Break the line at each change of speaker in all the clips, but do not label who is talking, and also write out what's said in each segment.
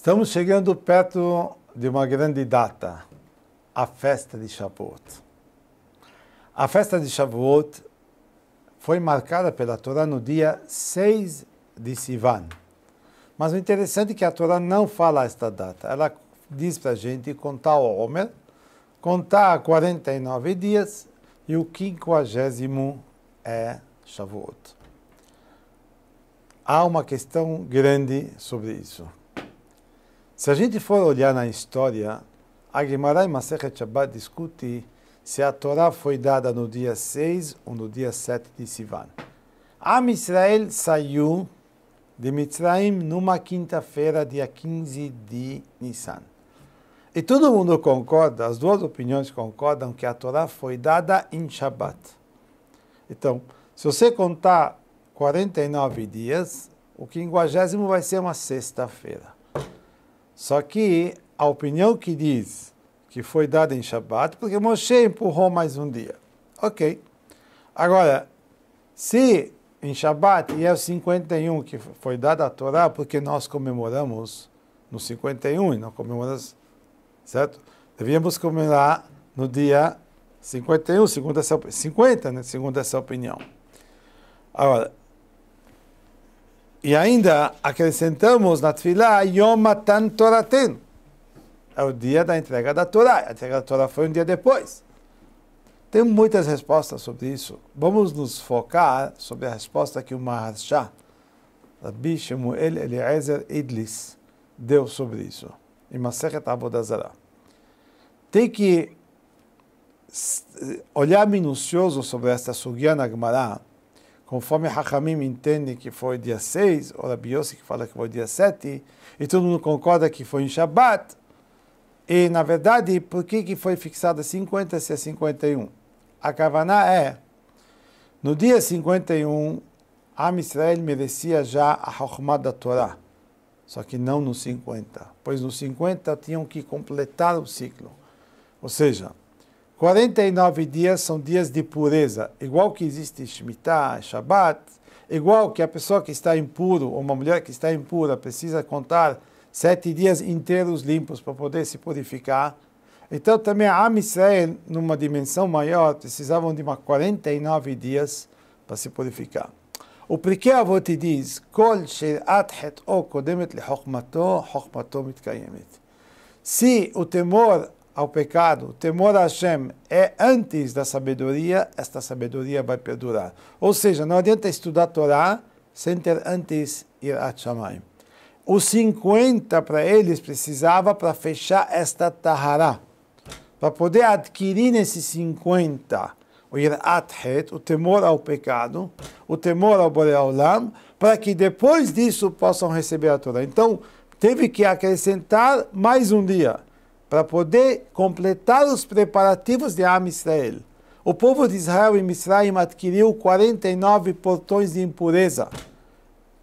Estamos chegando perto de uma grande data, a festa de Shavuot. A festa de Shavuot foi marcada pela Torá no dia 6 de Sivan. Mas o interessante é que a Torá não fala esta data. Ela diz para a gente contar o Homer, contar 49 dias e o quinquagésimo é Shavuot. Há uma questão grande sobre isso. Se a gente for olhar na história, a Gemara em Masechet Shabbat discute se a Torá foi dada no dia 6 ou no dia 7 de Sivan. Am Israel saiu de Mitzrayim numa quinta-feira, dia 15 de Nisan. E todo mundo concorda, as duas opiniões concordam que a Torá foi dada em Shabbat. Então, se você contar 49 dias, o quinquagésimo vai ser uma sexta-feira. Só que a opinião que diz que foi dada em Shabat, porque Moshe empurrou mais um dia. Ok. Agora, se em Shabat, e é o 51 que foi dada a Torá, porque nós comemoramos no 51 e não comemoramos, certo? Devíamos comemorar no dia 51, segundo essa, 50, né? segundo essa opinião. Agora, e ainda acrescentamos na Tfilá Yomatan Toraten. É o dia da entrega da Torá. A entrega da Torá foi um dia depois. Tem muitas respostas sobre isso. Vamos nos focar sobre a resposta que o Maharsha, Rabbi Shemuel Eliezer Idlis, deu sobre isso. Em Maseret Avodazara. Tem que eh, olhar minucioso sobre esta Sugiana Gemara conforme Hachamim entende que foi dia 6, ou Rabi Yossi que fala que foi dia 7, e todo mundo concorda que foi em Shabat, e na verdade, por que, que foi fixada 50 se é 51? A Kavaná é, no dia 51, a Israel merecia já a Chokhmah da Torá, só que não nos 50, pois nos 50 tinham que completar o ciclo. Ou seja, 49 dias são dias de pureza, igual que existe Shemitah, Shabbat, igual que a pessoa que está impuro, ou uma mulher que está impura, precisa contar sete dias inteiros limpos para poder se purificar. Então também a Am Israel, numa dimensão maior, precisavam de uma 49 dias para se purificar. O porquê a te diz, Kol het o kodemet li hokmato, hokmato Se o temor ao pecado, o temor a Hashem é antes da sabedoria, esta sabedoria vai perdurar. Ou seja, não adianta estudar Torá sem ter antes ir a Shamayim. Os 50 para eles precisava para fechar esta Tahara. Para poder adquirir nesses 50 o Yirat o temor ao pecado, o temor ao Boreolam, para que depois disso possam receber a Torá. Então, teve que acrescentar mais um dia para poder completar os preparativos de Am Israel. O povo de Israel em Mitzrayim adquiriu 49 portões de impureza,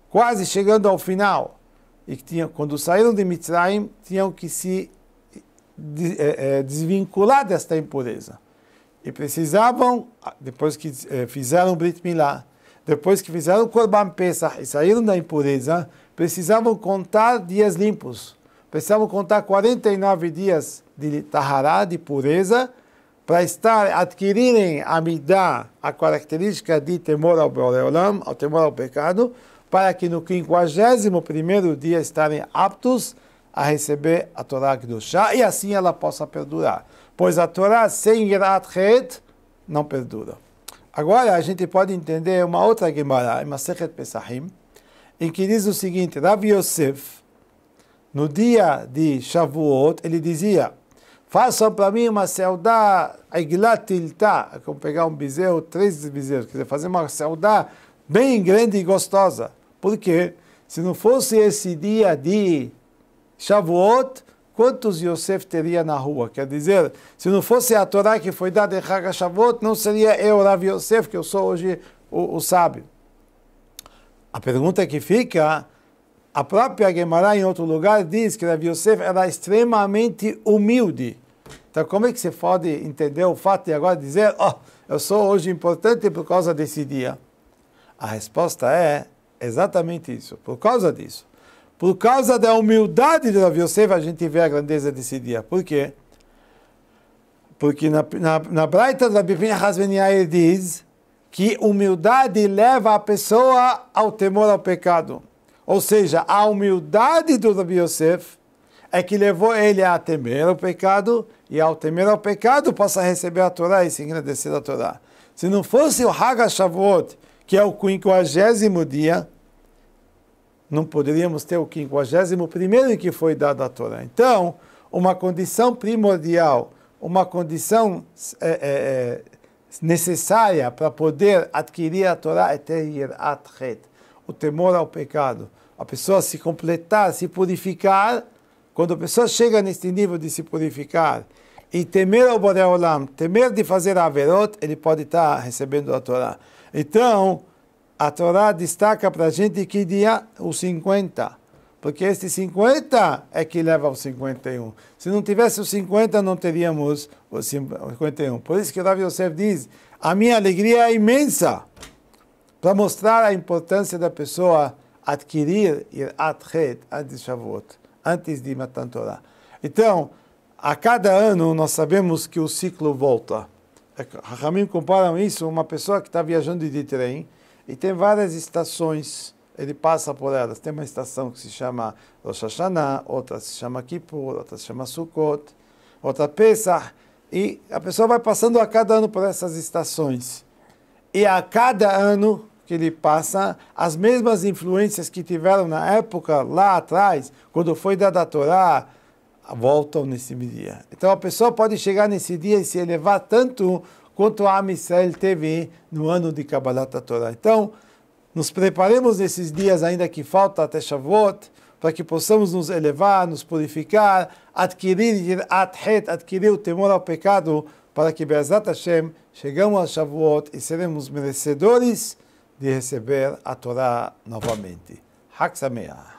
quase chegando ao final. E tinha, quando saíram de Mitzrayim, tinham que se eh, eh, desvincular desta impureza. E precisavam, ah, depois que eh, fizeram o Brit Milá, depois que fizeram o Korban Pesach e saíram da impureza, precisavam contar dias limpos precisamos contar 49 dias de tahará, de pureza, para estar adquirirem a midá, a característica de temor ao Boreolam, ao temor ao pecado, para que no 51 dia estarem aptos a receber a Torá do Kedushá e assim ela possa perdurar. Pois a Torá sem Yirat Het não perdura. Agora a gente pode entender uma outra Gemara, em Masechet Pesachim, em que diz o seguinte, Rav Yosef, no dia de Shavuot, ele dizia: façam para mim uma saudá iglatiltá, como pegar um bezerro, três bezerros, quer dizer, fazer uma saudá bem grande e gostosa. Porque se não fosse esse dia de Shavuot, quantos Yosef teria na rua? Quer dizer, se não fosse a Torá que foi dada em Haga Shavuot, não seria eu, Rav Yosef, que eu sou hoje o, o sábio. A pergunta que fica a própria Gemara, em outro lugar, diz que Rav Yosef era extremamente humilde. Então, como é que você pode entender o fato de agora dizer, ó, oh, eu sou hoje importante por causa desse dia? A resposta é exatamente isso, por causa disso. Por causa da humildade de Rav Yosef, a gente vê a grandeza desse dia. Por quê? Porque na, na, na Braita da Bibinha Hasveniair diz que humildade leva a pessoa ao temor ao pecado. Ou seja, a humildade do Rabi Yosef é que levou ele a temer o pecado, e ao temer o pecado possa receber a Torá e se engrandecer a Torá. Se não fosse o hagashavot Shavuot, que é o quinquagésimo dia, não poderíamos ter o quinquagésimo primeiro que foi dado a Torá. Então, uma condição primordial, uma condição é, é, é, necessária para poder adquirir a Torá é ter Yirat Het o temor ao pecado. A pessoa se completar, se purificar, quando a pessoa chega neste nível de se purificar e temer ao Boreolam, temer de fazer a Averot, ele pode estar recebendo a Torá. Então, a Torá destaca para a gente que dia os 50. Porque este 50 é que leva aos 51. Se não tivesse os 50, não teríamos os 51. Por isso que o Yosef diz, a minha alegria é imensa para mostrar a importância da pessoa adquirir Irat Het antes de Shavuot, antes de Matan Torah. Então, a cada ano nós sabemos que o ciclo volta. É Ramim comparam isso a uma pessoa que está viajando de trem e tem várias estações, ele passa por elas. Tem uma estação que se chama Rosh Hashanah, outra se chama Kippur, outra se chama Sukkot, outra Pesach. E a pessoa vai passando a cada ano por essas estações. E a cada ano que ele passa as mesmas influências que tiveram na época lá atrás, quando foi dada a Torá, voltam nesse dia. Então a pessoa pode chegar nesse dia e se elevar tanto quanto a Amisrael teve no ano de Kabbalat Torá. Então, nos preparemos nesses dias ainda que falta até Shavuot, para que possamos nos elevar, nos purificar, adquirir at-het, adquirir o temor ao pecado, para que Be'ezat Hashem chegamos a Shavuot e seremos merecedores de receber a Torá novamente. Haxameah!